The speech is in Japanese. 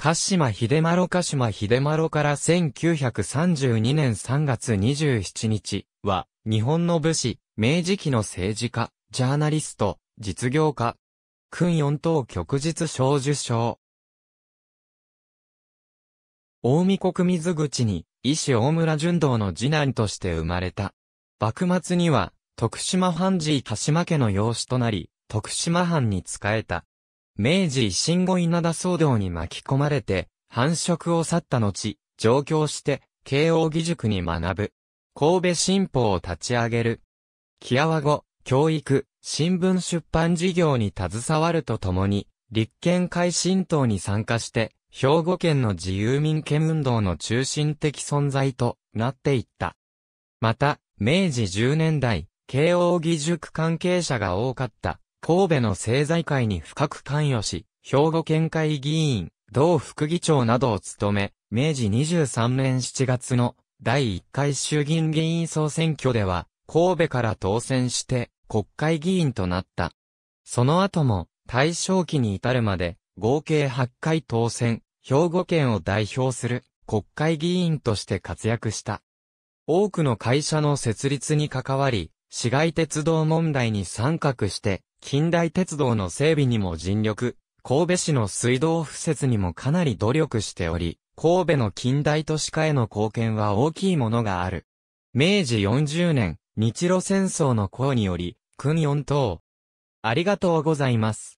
鹿島秀丸鹿島秀丸から1932年3月27日は、日本の武士、明治期の政治家、ジャーナリスト、実業家、訓四等旭日小受賞。大見国水口に、医師大村淳道の次男として生まれた。幕末には、徳島藩寺鹿島家の養子となり、徳島藩に仕えた。明治維新後稲田騒動に巻き込まれて、繁殖を去った後、上京して、慶応義塾に学ぶ。神戸新報を立ち上げる。キアワ語、教育、新聞出版事業に携わるとともに、立憲会新党に参加して、兵庫県の自由民権運動の中心的存在となっていった。また、明治10年代、慶応義塾関係者が多かった神戸の政財界に深く関与し、兵庫県会議員、同副議長などを務め、明治23年7月の第1回衆議院議員総選挙では、神戸から当選して国会議員となった。その後も、大正期に至るまで、合計8回当選、兵庫県を代表する国会議員として活躍した。多くの会社の設立に関わり、市街鉄道問題に参画して、近代鉄道の整備にも尽力、神戸市の水道敷設にもかなり努力しており、神戸の近代都市化への貢献は大きいものがある。明治40年、日露戦争の功により、訓4等。ありがとうございます。